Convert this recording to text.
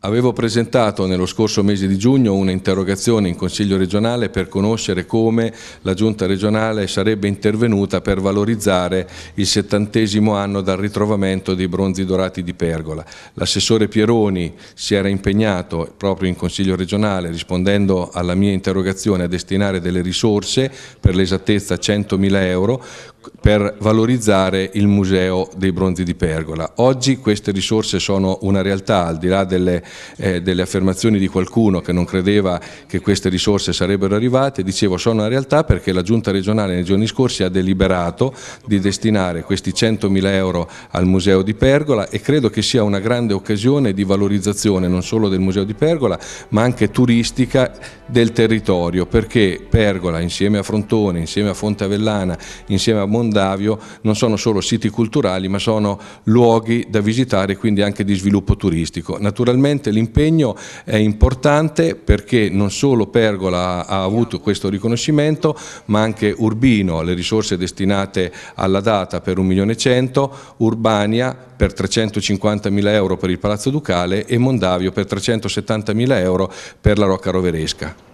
Avevo presentato nello scorso mese di giugno un'interrogazione in Consiglio regionale per conoscere come la Giunta regionale sarebbe intervenuta per valorizzare il settantesimo anno dal ritrovamento dei bronzi dorati di Pergola. L'assessore Pieroni si era impegnato proprio in Consiglio regionale rispondendo alla mia interrogazione a destinare delle risorse per l'esattezza 100.000 euro per valorizzare il Museo dei Bronzi di Pergola. Oggi queste risorse sono una realtà, al di là delle, eh, delle, affermazioni di qualcuno che non credeva che queste risorse sarebbero arrivate, dicevo sono una realtà perché la Giunta regionale nei giorni scorsi ha deliberato di destinare questi 100.000 euro al Museo di Pergola e credo che sia una grande occasione di valorizzazione non solo del Museo di Pergola ma anche turistica del territorio perché Pergola insieme a Frontone, insieme a Fonte Avellana, insieme a Monte Mondavio non sono solo siti culturali ma sono luoghi da visitare quindi anche di sviluppo turistico. Naturalmente l'impegno è importante perché non solo Pergola ha avuto questo riconoscimento ma anche Urbino, le risorse destinate alla data per 1 milione e 100, Urbania per 350 mila euro per il Palazzo Ducale e Mondavio per 370 mila euro per la Rocca Roveresca.